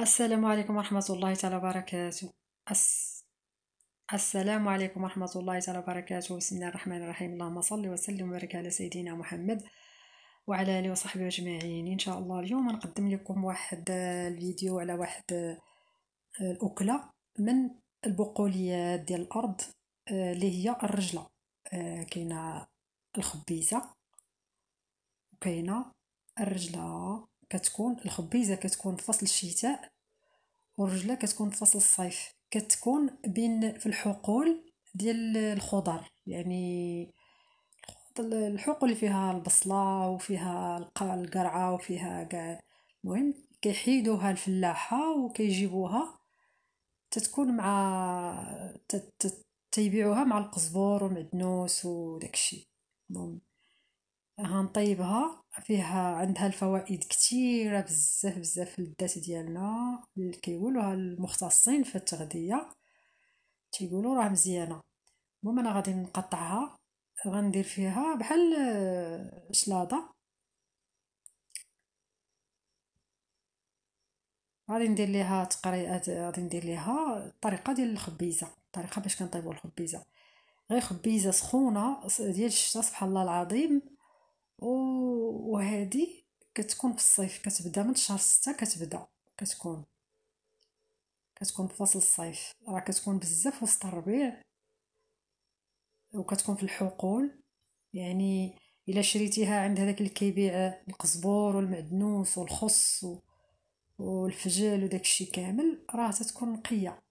السلام عليكم ورحمة الله تعالى وبركاته أس... السلام عليكم ورحمة الله تعالى وبركاته بسم الله الرحمن الرحيم اللهم صل وسلم وبارك على سيدنا محمد وعلى آله وصحبه أجمعين إن شاء الله اليوم نقدم لكم واحد الفيديو على واحد آه، الأكلة من البقوليات ديال الأرض آه، اللي هي الرجلة آه، كاينة الخبيزة وكاينة الرجلة كتكون الخبيزه كتكون في فصل الشتاء والرجله كتكون في فصل الصيف كتكون بين في الحقول ديال الخضر يعني الحقول اللي فيها البصله وفيها القرعه وفيها كاع المهم كيحيدوها الفلاحه وكيجيبوها تتكون مع تت... تيبيعوها مع القزبر ومعدنوس وداكشي المهم غنطيبها فيها عندها الفوائد كثيره بزاف بزاف للدات ديالنا اللي كيقولوها المختصين في التغذيه تيقولوا راه مزيانه المهم انا غادي نقطعها غندير فيها بحال آه، شلاضه غادي ندير ليها تقريات غادي ندير ليها الطريقه ديال الخبيزه الطريقه باش كنطيبوا الخبيزه غير خبيزه سخونه ديال الشتا سبحان الله العظيم وهذه كتكون في الصيف كتبدا من شهر ستة كتبدا كتكون كتكون في فصل الصيف راه كتكون بزاف وسط الربيع وكتكون في الحقول يعني الا شريتيها عند هذاك اللي كيبيع القزبور والمعدنوس والخص والفجل وداك الشيء كامل راه تتكون نقيه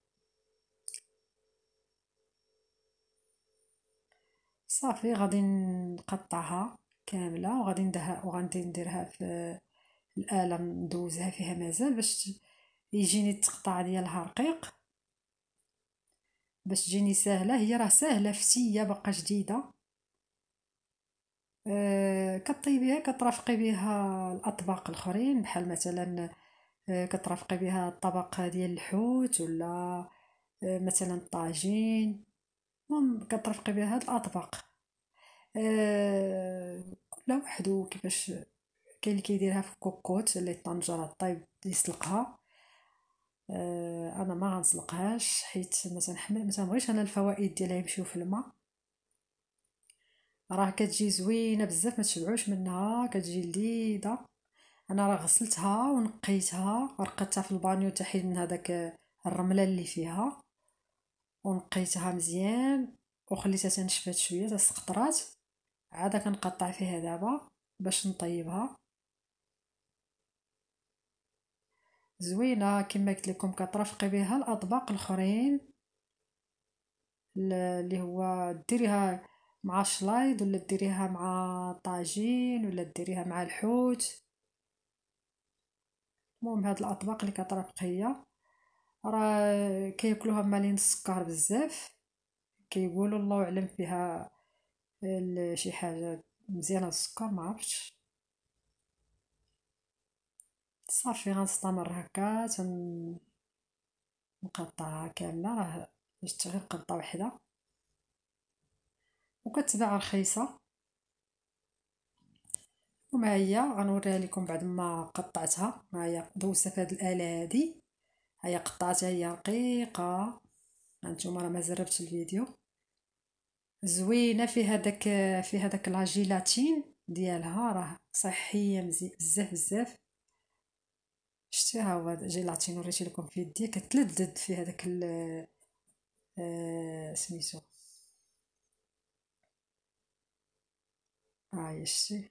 صافي غادي نقطعها كامله وغادي ندها وغادي نديرها في الاله ندوزها فيها مازال باش يجيني التقطاع ديالها رقيق باش تجيني ساهله هي راه ساهله فتيه باقا جديده أه كطيبيها كترافقي بها الاطباق الاخرين بحال مثلا أه كترافقي بها الطبق ديال الحوت ولا أه مثلا الطاجين المهم كترافقي بها هاد الاطباق أه وحدو كيفاش كاين اللي كيديرها في الكوكوت اللي الطنجره طايب يسلقها آه، انا ما غنسلقهاش حيت ما تنحمل ما تنبغيش انا الفوائد ديالها يمشيو في الماء راه كتجي زوينه بزاف ما تشبعوش منها كتجي لذيذه انا راه غسلتها ونقيتها ورقدتها في البانيو تحيد من هذاك الرمله اللي فيها ونقيتها مزيان وخليتها تنشفات شويه تسقطرات عاده كنقطع فيها دابا باش نطيبها زوينه كما قلت لكم كترافقي بها الاطباق الاخرين اللي هو ديريها مع شلايض ولا ديريها مع طاجين ولا ديريها مع الحوت المهم هاد الاطباق اللي كترافق هي راه كياكلوها مالين السكر بزاف كيقولوا الله اعلم فيها شي حاجه مزيانه السكر ما عرفتش صافي غنستمر هكا تن نقطعها كامله راه جات غير قطعه وحده وكتباع رخيصه وما هي غنوريها لكم بعد ما قطعتها ها هي دوزت في الاله هذه هي قطعتها هي رقيقه هانتوما راه ما زربتش الفيديو زوينه في هذاك في هذاك لاجيلاتين ديالها راه صحيه بزاف بزاف شتي ها هو جيلاتين وريت لكم في يدي كتلدد في هذاك آه سميتو هاي آه شتي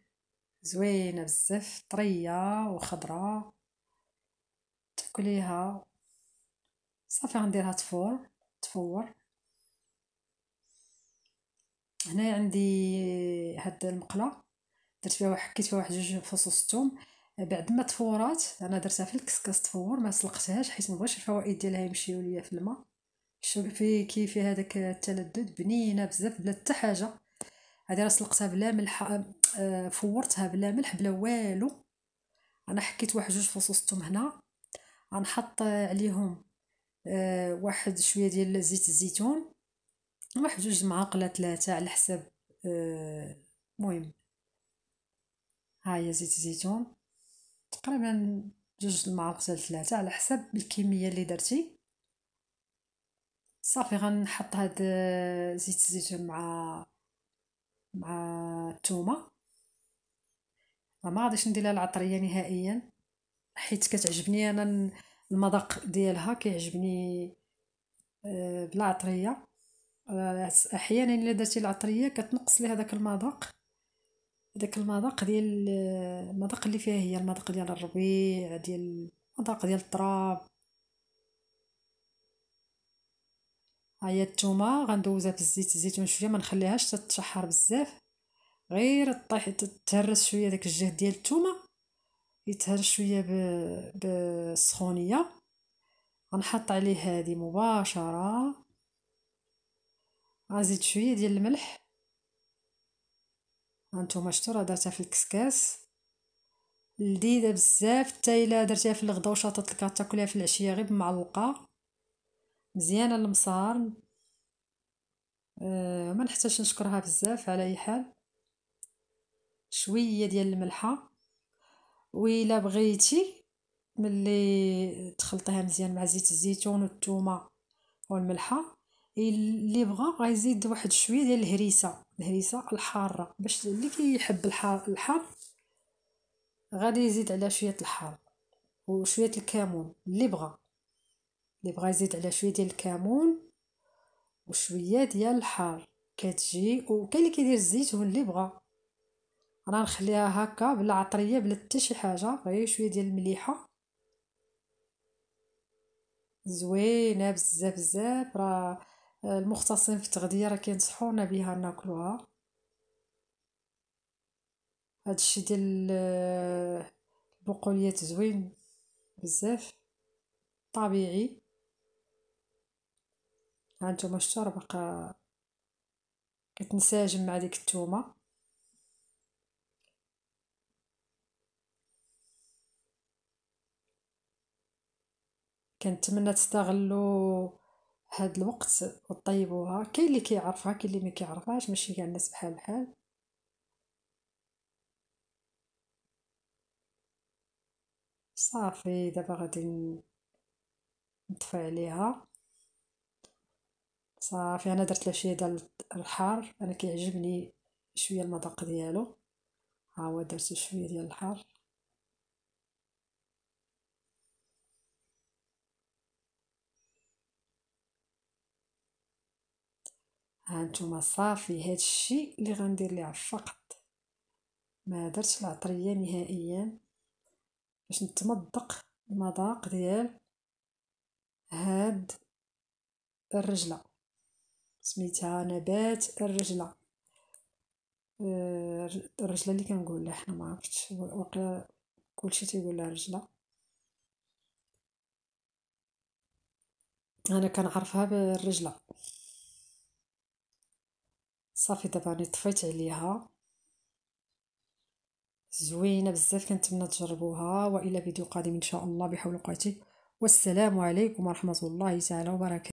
زوينه بزاف طريه وخضراء تاكليها صافي غنديرها تفور تفور هنا عندي هاد المقله درت فيها واحد حكيت فيها واحد جوج فصوص الثوم بعد ما تفورات انا درتها في الكسكاس تفور ما سلقتهاش حيت مبغاش الفوائد ديالها يمشيو ليا في الماء شوفي في كي فيها هذاك التلدد بنينه بزاف بلا حتى حاجه هذه راه سلقتها بلا ملح آه، فورتها بلا ملح بلا والو انا حكيت واحد جوج فصوص الثوم هنا غنحط عليهم آه، واحد شويه ديال زيت الزيتون واحد جوج معاقلة ثلاثة على حساب المهم آه هاهي زيت الزيتون تقريبا جوج المعالق ديال ثلاثة على حسب الكمية اللي درتي صافي غنحط هاد آه، زيت الزيتون مع مع الثومه ما غاديش ندير لها العطريه نهائيا حيت كتعجبني انا المذاق ديالها كيعجبني آه، بلا عطريه احيانا الا درتي العطريه كتنقص لي هذاك المذاق هذاك المذاق ديال المذاق اللي فيها هي المذاق ديال الربيع ديال المذاق ديال التراب هي الثومه غندوزها في الزيت الزيتون شويه ما نخليهاش تتشحر بزاف غير طيح تهرس شويه داك الجهد ديال الثومه يتهرس شويه ب... بالسخونيه غنحط عليه هذه مباشره غنزيد شويه ديال الملح هانتوما شفتوا راه درتها في الكسكاس لذيذه بزاف حتى الا درتيها في الغدا وشاطت لك تاكليها في العشيه غير بمعلقه مزيانه المصار أه ما نحتاجش نشكرها بزاف على اي حال شويه ديال الملحه وإلا بغيتي ملي تخلطيها مزيان مع زيت الزيتون والثومه والملحه اللي بغى غيزيد واحد شويه ديال الهريسه الهريسه الحاره باش اللي كيحب الحار الحار غادي يزيد على شويه الحار وشويه الكمون اللي بغى اللي بغى يزيد على شويه ديال الكمون وشويه ديال الحار كتجي وكاين اللي كيدير الزيتون اللي بغى انا نخليها هكا بلا عطريه بلا حتى شي حاجه غير شويه ديال المليحه زوينه بزاف بزاف راه المختصين في التغذية راه كينصحونا بها ناكلوها هادشي ديال البقوليات زوين بزاف طبيعي ها نتوما شتو راه باقا كتنساجم مع ديك التومه كنتمنى تستغلوا هاد الوقت وطيبوها كاين اللي كيعرفها كاين اللي ما كيعرفهاش ماشي كاع الناس بحال بحال صافي دابا غادي نطفي عليها صافي انا درت لها شويه ديال الحار انا كيعجبني شويه المذاق ديالو ها هو درت شويه ديال الحار هانتوما صافي هاد الشيء اللي غندير ليه فقط ما درتش العطريه نهائيا باش نتمضق المذاق ديال هاد الرجله سميتها نبات الرجله آه، الرجله اللي كنقول لها حنا ما عرفتش واقيلا كلشي تيقول لها رجله انا كنعرفها بالرجله صافي دابا راني طفيت عليها زوينه بزاف كنتمنى تجربوها والى فيديو قادم ان شاء الله بحول قوتي والسلام عليكم ورحمه الله تعالى وبركاته